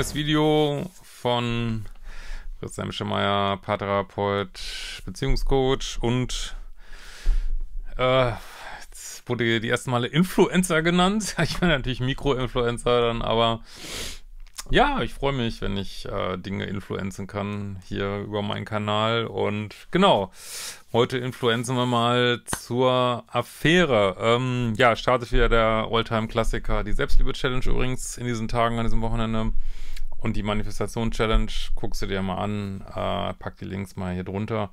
neues Video von Christian Mischemeier, Paartherapeut, Beziehungscoach und äh, jetzt wurde die ersten Male Influencer genannt. Ich bin natürlich Mikroinfluencer dann, aber ja, ich freue mich, wenn ich äh, Dinge influenzen kann hier über meinen Kanal. Und genau, heute influenzen wir mal zur Affäre. Ähm, ja, startet wieder der Alltime-Klassiker, die Selbstliebe-Challenge übrigens in diesen Tagen, an diesem Wochenende. Und die Manifestation-Challenge guckst du dir mal an, äh, pack die Links mal hier drunter.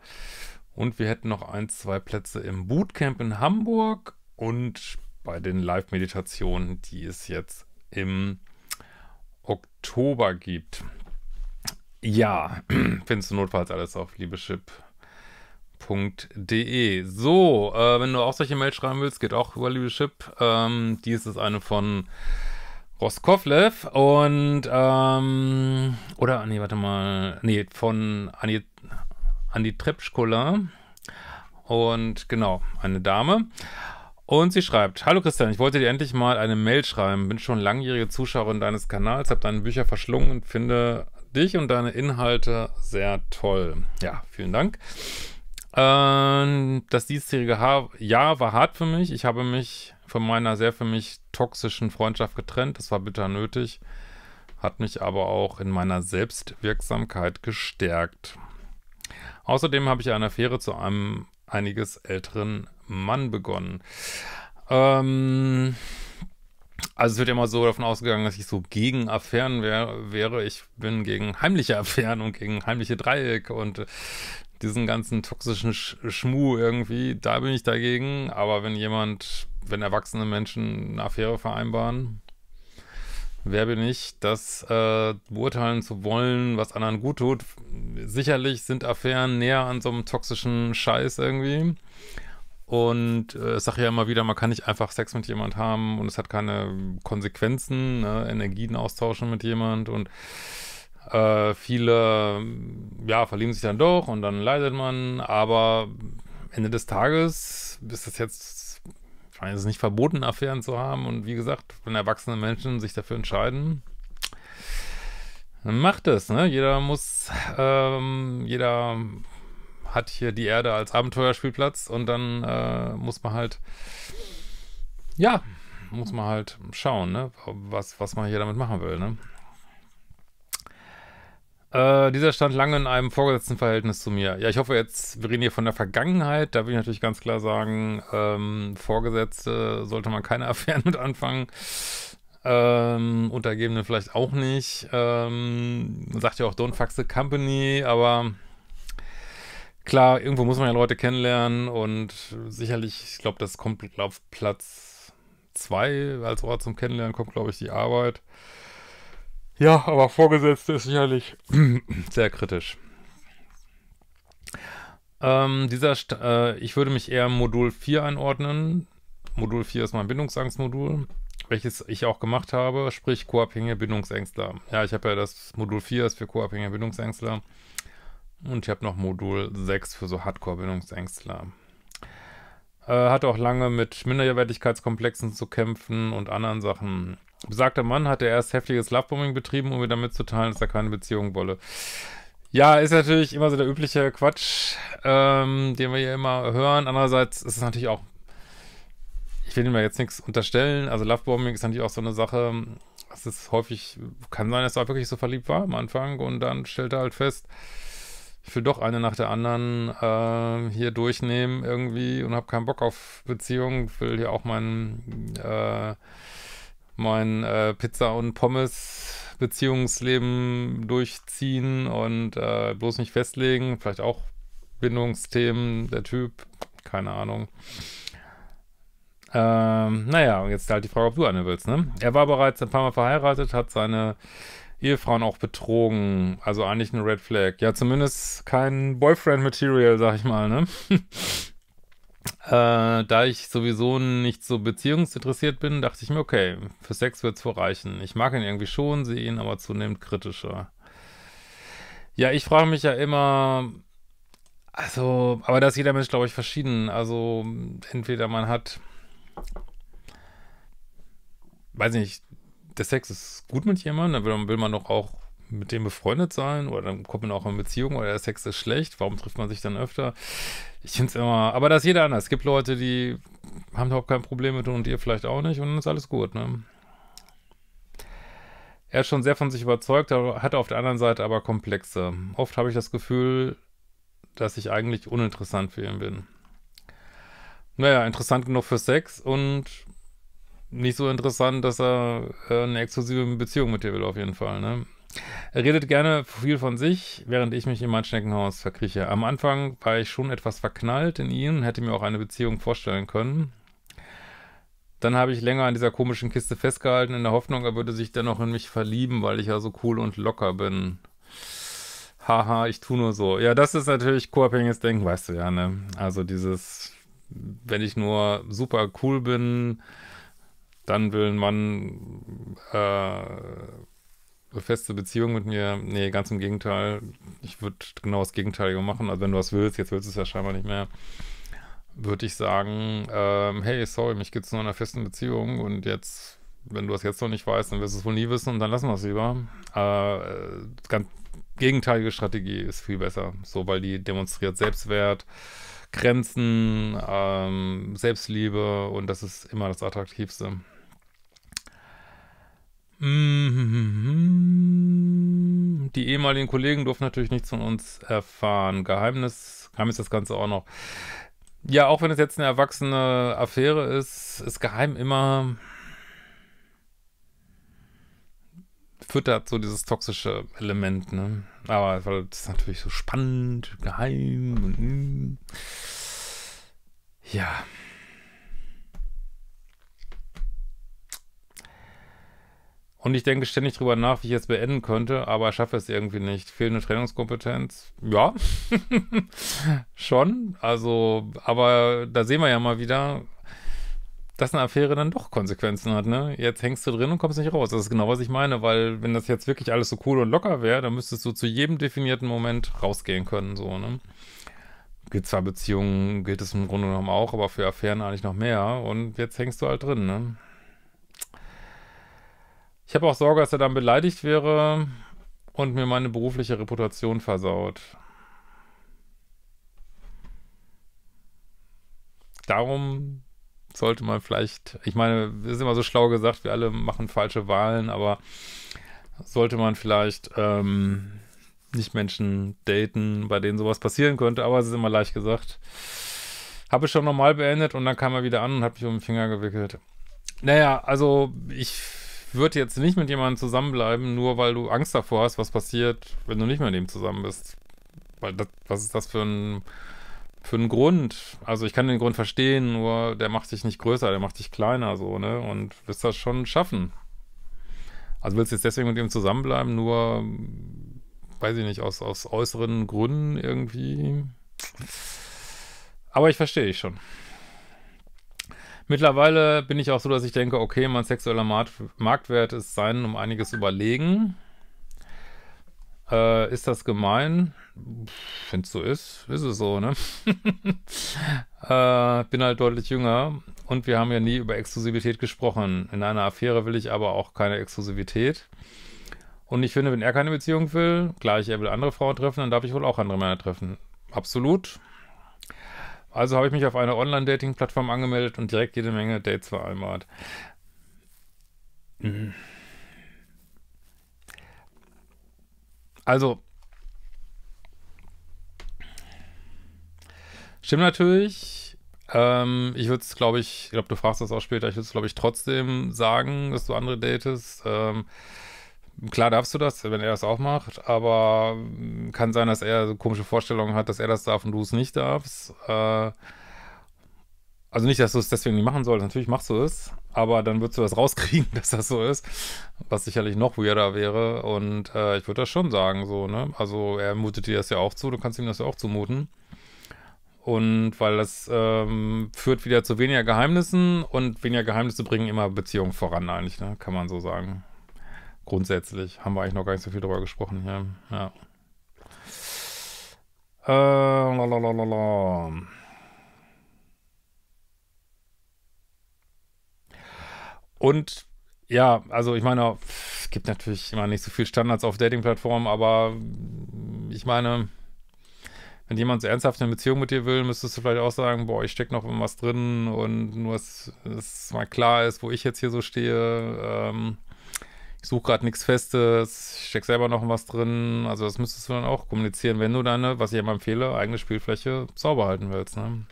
Und wir hätten noch ein, zwei Plätze im Bootcamp in Hamburg und bei den Live-Meditationen, die es jetzt im Oktober gibt. Ja, findest du notfalls alles auf liebeschip.de. So, äh, wenn du auch solche Mails schreiben willst, geht auch über liebeschip. Ähm, dies ist eine von Roskovlev und ähm, oder nee, warte mal, nee, von Andi, Andi Trepschkola und genau, eine Dame. Und sie schreibt, Hallo Christian, ich wollte dir endlich mal eine Mail schreiben. Bin schon langjährige Zuschauerin deines Kanals, habe deine Bücher verschlungen und finde dich und deine Inhalte sehr toll. Ja, vielen Dank. Ähm, das diesjährige Jahr war hart für mich. Ich habe mich von meiner sehr für mich toxischen Freundschaft getrennt. Das war bitter nötig, hat mich aber auch in meiner Selbstwirksamkeit gestärkt. Außerdem habe ich eine Affäre zu einem einiges älteren Mann begonnen. Ähm, also es wird ja immer so davon ausgegangen, dass ich so gegen Affären wär, wäre. Ich bin gegen heimliche Affären und gegen heimliche Dreiecke und diesen ganzen toxischen Sch Schmuh irgendwie, da bin ich dagegen. Aber wenn jemand, wenn erwachsene Menschen eine Affäre vereinbaren, wer bin ich, das äh, beurteilen zu wollen, was anderen gut tut. Sicherlich sind Affären näher an so einem toxischen Scheiß irgendwie. Und äh, ich sage ja immer wieder, man kann nicht einfach Sex mit jemand haben und es hat keine Konsequenzen, ne? Energien austauschen mit jemand und äh, viele, ja, verlieben sich dann doch und dann leidet man, aber Ende des Tages ist das jetzt, ich es nicht verboten, Affären zu haben und wie gesagt, wenn erwachsene Menschen sich dafür entscheiden, dann macht es, ne? Jeder muss, ähm, jeder hat hier die Erde als Abenteuerspielplatz und dann äh, muss man halt, ja, muss man halt schauen, ne? Was, was man hier damit machen will, ne? Äh, dieser stand lange in einem vorgesetzten Verhältnis zu mir. Ja, ich hoffe jetzt, wir reden hier von der Vergangenheit. Da will ich natürlich ganz klar sagen, ähm, Vorgesetzte sollte man keine Affären mit anfangen. Ähm, Untergebene vielleicht auch nicht. Ähm, sagt ja auch, don't fuck the company, aber klar, irgendwo muss man ja Leute kennenlernen und sicherlich, ich glaube, das kommt auf Platz 2 als Ort zum Kennenlernen, kommt, glaube ich, die Arbeit. Ja, aber Vorgesetzte ist sicherlich sehr kritisch. Ähm, dieser St äh, ich würde mich eher Modul 4 einordnen. Modul 4 ist mein Bindungsangstmodul, welches ich auch gemacht habe, sprich koabhängige Bindungsängstler. Ja, ich habe ja das Modul 4 ist für koabhängige Bindungsängstler und ich habe noch Modul 6 für so Hardcore-Bindungsängstler. Äh, hat auch lange mit Minderwertigkeitskomplexen zu kämpfen und anderen Sachen. Besagter Mann hatte erst heftiges Lovebombing betrieben, um mir damit zu teilen, dass er keine Beziehung wolle. Ja, ist natürlich immer so der übliche Quatsch, ähm, den wir hier immer hören. Andererseits ist es natürlich auch, ich will ihm ja jetzt nichts unterstellen, also Lovebombing ist natürlich auch so eine Sache, es ist häufig, kann sein, dass er wirklich so verliebt war am Anfang und dann stellt er halt fest, ich will doch eine nach der anderen äh, hier durchnehmen irgendwie und habe keinen Bock auf Beziehungen, will hier auch meinen äh, mein äh, Pizza- und Pommes-Beziehungsleben durchziehen und äh, bloß nicht festlegen. Vielleicht auch Bindungsthemen, der Typ, keine Ahnung. Ähm, naja, und jetzt halt die Frage, ob du eine willst, ne? Er war bereits ein paar Mal verheiratet, hat seine Ehefrauen auch betrogen. Also eigentlich eine Red Flag. Ja, zumindest kein Boyfriend-Material, sag ich mal, ne? Äh, da ich sowieso nicht so beziehungsinteressiert bin, dachte ich mir, okay, für Sex wird es wohl reichen. Ich mag ihn irgendwie schon, sehe ihn aber zunehmend kritischer. Ja, ich frage mich ja immer, also, aber da ist jeder Mensch, glaube ich, verschieden. Also, entweder man hat, weiß nicht, der Sex ist gut mit jemandem, dann will man doch auch mit dem befreundet sein oder dann kommt man auch in Beziehung oder der Sex ist schlecht, warum trifft man sich dann öfter? Ich finde es immer, aber das ist jeder anders. Es gibt Leute, die haben überhaupt kein Problem mit und ihr vielleicht auch nicht und dann ist alles gut, ne? Er ist schon sehr von sich überzeugt, hat auf der anderen Seite aber Komplexe. Oft habe ich das Gefühl, dass ich eigentlich uninteressant für ihn bin. Naja, interessant genug für Sex und nicht so interessant, dass er äh, eine exklusive Beziehung mit dir will, auf jeden Fall, ne? Er redet gerne viel von sich, während ich mich in mein Schneckenhaus verkrieche. Am Anfang war ich schon etwas verknallt in ihn hätte mir auch eine Beziehung vorstellen können. Dann habe ich länger an dieser komischen Kiste festgehalten, in der Hoffnung, er würde sich dennoch in mich verlieben, weil ich ja so cool und locker bin. Haha, ich tue nur so. Ja, das ist natürlich co-abhängiges Denken, weißt du ja, ne? Also dieses, wenn ich nur super cool bin, dann will ein Mann äh, feste Beziehung mit mir. Nee, ganz im Gegenteil. Ich würde genau das Gegenteil machen. Also wenn du was willst, jetzt willst du es ja scheinbar nicht mehr, würde ich sagen, ähm, hey, sorry, mich gibt es nur in einer festen Beziehung und jetzt, wenn du das jetzt noch nicht weißt, dann wirst du es wohl nie wissen und dann lassen wir es lieber. Äh, ganz gegenteilige Strategie ist viel besser. So, weil die demonstriert Selbstwert, Grenzen, ähm, Selbstliebe und das ist immer das Attraktivste. Die ehemaligen Kollegen durften natürlich nichts von uns erfahren. Geheimnis, geheim ist das Ganze auch noch. Ja, auch wenn es jetzt eine erwachsene Affäre ist, ist geheim immer füttert so dieses toxische Element, ne? Aber weil das ist natürlich so spannend, geheim und hm. ja. Und ich denke ständig drüber nach, wie ich es beenden könnte, aber schaffe es irgendwie nicht. Fehlende Trennungskompetenz? Ja, schon. Also, aber da sehen wir ja mal wieder, dass eine Affäre dann doch Konsequenzen hat, ne? Jetzt hängst du drin und kommst nicht raus. Das ist genau, was ich meine, weil wenn das jetzt wirklich alles so cool und locker wäre, dann müsstest du zu jedem definierten Moment rausgehen können, so, ne? Gilt zwar Beziehungen, gilt es im Grunde genommen auch, aber für Affären eigentlich noch mehr. Und jetzt hängst du halt drin, ne? Ich habe auch Sorge, dass er dann beleidigt wäre und mir meine berufliche Reputation versaut. Darum sollte man vielleicht, ich meine, ist immer so schlau gesagt, wir alle machen falsche Wahlen, aber sollte man vielleicht ähm, nicht Menschen daten, bei denen sowas passieren könnte, aber es ist immer leicht gesagt. Habe ich schon normal beendet und dann kam er wieder an und hat mich um den Finger gewickelt. Naja, also ich würde jetzt nicht mit jemandem zusammenbleiben, nur weil du Angst davor hast, was passiert, wenn du nicht mehr mit ihm zusammen bist. Weil das, was ist das für ein, für ein Grund? Also ich kann den Grund verstehen, nur der macht dich nicht größer, der macht dich kleiner, so, ne? Und wirst das schon schaffen. Also willst du jetzt deswegen mit ihm zusammenbleiben, nur, weiß ich nicht, aus, aus äußeren Gründen irgendwie? Aber ich verstehe dich schon. Mittlerweile bin ich auch so, dass ich denke, okay, mein sexueller Markt, Marktwert ist sein, um einiges überlegen. Äh, ist das gemein? Wenn es so ist, ist es so, ne? äh, bin halt deutlich jünger und wir haben ja nie über Exklusivität gesprochen. In einer Affäre will ich aber auch keine Exklusivität. Und ich finde, wenn er keine Beziehung will, gleich, er will andere Frauen treffen, dann darf ich wohl auch andere Männer treffen. Absolut. Also habe ich mich auf eine Online-Dating-Plattform angemeldet und direkt jede Menge Dates vereinbart. Mhm. Also, stimmt natürlich. Ähm, ich würde es, glaube ich, ich glaube, du fragst das auch später, ich würde es, glaube ich, trotzdem sagen, dass du andere datest. Ähm, klar darfst du das, wenn er das auch macht, aber mm, kann sein, dass er so komische Vorstellungen hat, dass er das darf und du es nicht darfst. Äh, also nicht, dass du es deswegen nicht machen sollst, natürlich machst du es, aber dann würdest du das rauskriegen, dass das so ist, was sicherlich noch weirder wäre und äh, ich würde das schon sagen, so, ne? Also er mutet dir das ja auch zu, du kannst ihm das ja auch zumuten. Und weil das ähm, führt wieder zu weniger Geheimnissen und weniger Geheimnisse bringen immer Beziehungen voran eigentlich, ne? Kann man so sagen grundsätzlich. Haben wir eigentlich noch gar nicht so viel darüber gesprochen hier. Ja. Äh, lalalala. Und ja, also ich meine, es gibt natürlich immer nicht so viel Standards auf Dating-Plattformen, aber ich meine, wenn jemand so ernsthaft eine Beziehung mit dir will, müsstest du vielleicht auch sagen, boah, ich stecke noch irgendwas drin und nur, dass, es mal klar ist, wo ich jetzt hier so stehe. Ähm, ich suche gerade nichts Festes, ich stecke selber noch was drin. Also das müsstest du dann auch kommunizieren, wenn du deine, was ich immer empfehle, eigene Spielfläche sauber halten willst. Ne?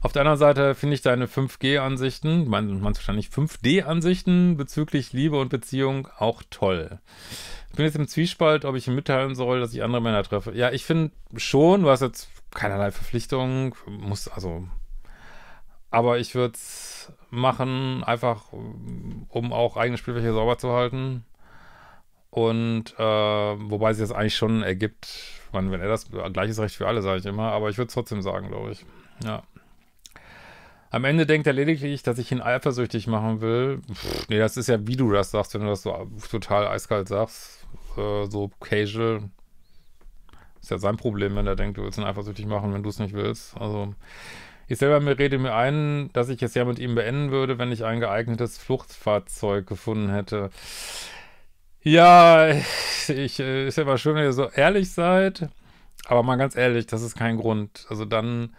Auf der anderen Seite finde ich deine 5G-Ansichten, man, man wahrscheinlich 5D-Ansichten bezüglich Liebe und Beziehung auch toll. Ich bin jetzt im Zwiespalt, ob ich ihm mitteilen soll, dass ich andere Männer treffe. Ja, ich finde schon, du hast jetzt keinerlei Verpflichtung, muss also aber ich würde es machen, einfach um auch eigene Spielfläche sauber zu halten. Und äh, wobei sich das eigentlich schon ergibt, man, wenn er das gleiches Recht für alle, sage ich immer, aber ich würde es trotzdem sagen, glaube ich. Ja. Am Ende denkt er lediglich, dass ich ihn eifersüchtig machen will. Pff, nee, das ist ja, wie du das sagst, wenn du das so total eiskalt sagst. Äh, so casual. Ist ja sein Problem, wenn er denkt, du willst ihn eifersüchtig machen, wenn du es nicht willst. Also, ich selber mir rede mir ein, dass ich es ja mit ihm beenden würde, wenn ich ein geeignetes Fluchtfahrzeug gefunden hätte. Ja, ich, äh, ist ja immer schön, wenn ihr so ehrlich seid. Aber mal ganz ehrlich, das ist kein Grund. Also dann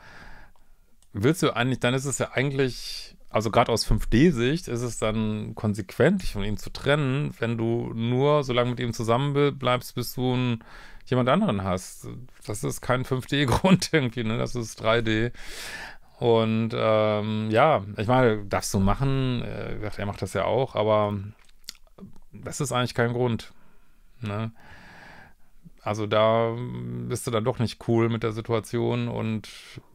willst du eigentlich, dann ist es ja eigentlich, also gerade aus 5D-Sicht ist es dann konsequent, dich von ihm zu trennen, wenn du nur so lange mit ihm zusammen bleibst, bis du ein, jemand anderen hast. Das ist kein 5D-Grund irgendwie, ne? Das ist 3D. Und ähm, ja, ich meine, darfst du machen. Äh, er macht das ja auch, aber das ist eigentlich kein Grund. Ne? Also da bist du dann doch nicht cool mit der Situation und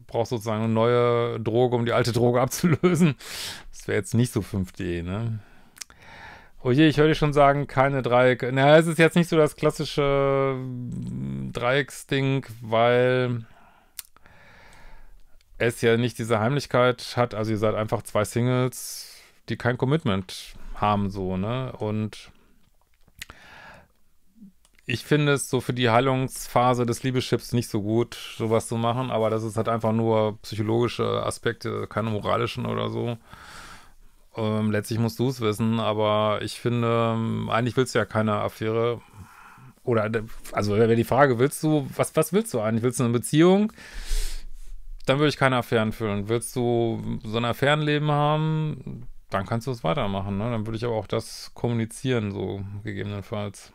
brauchst sozusagen eine neue Droge, um die alte Droge abzulösen. Das wäre jetzt nicht so 5D, e, ne? Oh je, ich höre dir schon sagen, keine Dreiecke. Naja, es ist jetzt nicht so das klassische Dreiecksding, weil es ja nicht diese Heimlichkeit hat. Also ihr seid einfach zwei Singles, die kein Commitment haben, so, ne? Und ich finde es so für die Heilungsphase des Liebeschips nicht so gut, sowas zu machen, aber das ist halt einfach nur psychologische Aspekte, keine moralischen oder so. Ähm, letztlich musst du es wissen, aber ich finde, ähm, eigentlich willst du ja keine Affäre. Oder, also wäre die Frage, willst du, was, was willst du eigentlich? Willst du eine Beziehung? dann würde ich keine Affären führen. Willst du so ein Affärenleben haben, dann kannst du es weitermachen. Ne? Dann würde ich aber auch das kommunizieren, so gegebenenfalls.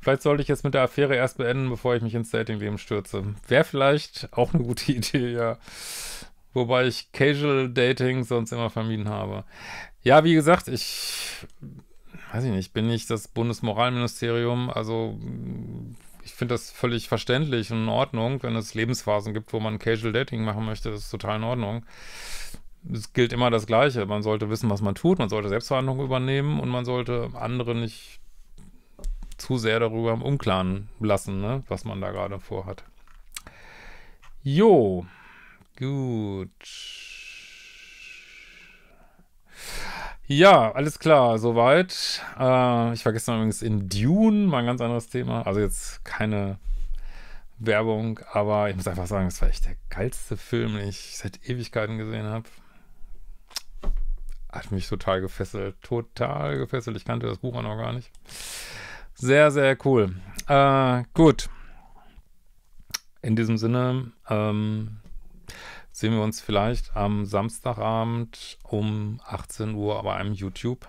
Vielleicht sollte ich jetzt mit der Affäre erst beenden, bevor ich mich ins dating Datingleben stürze. Wäre vielleicht auch eine gute Idee, ja. Wobei ich Casual Dating sonst immer vermieden habe. Ja, wie gesagt, ich weiß ich nicht, bin nicht das Bundesmoralministerium, also ich finde das völlig verständlich und in Ordnung, wenn es Lebensphasen gibt, wo man Casual Dating machen möchte, das ist total in Ordnung. Es gilt immer das Gleiche. Man sollte wissen, was man tut, man sollte Selbstverhandlung übernehmen und man sollte andere nicht zu sehr darüber im Unklaren lassen, ne? was man da gerade vorhat. Jo, gut. Ja, alles klar, soweit. Äh, ich war gestern übrigens in Dune, mal ein ganz anderes Thema. Also jetzt keine Werbung, aber ich muss einfach sagen, es war echt der geilste Film, den ich seit Ewigkeiten gesehen habe. Hat mich total gefesselt, total gefesselt. Ich kannte das Buch auch noch gar nicht. Sehr, sehr cool. Äh, gut. In diesem Sinne, ähm, sehen wir uns vielleicht am Samstagabend um 18 Uhr bei einem YouTube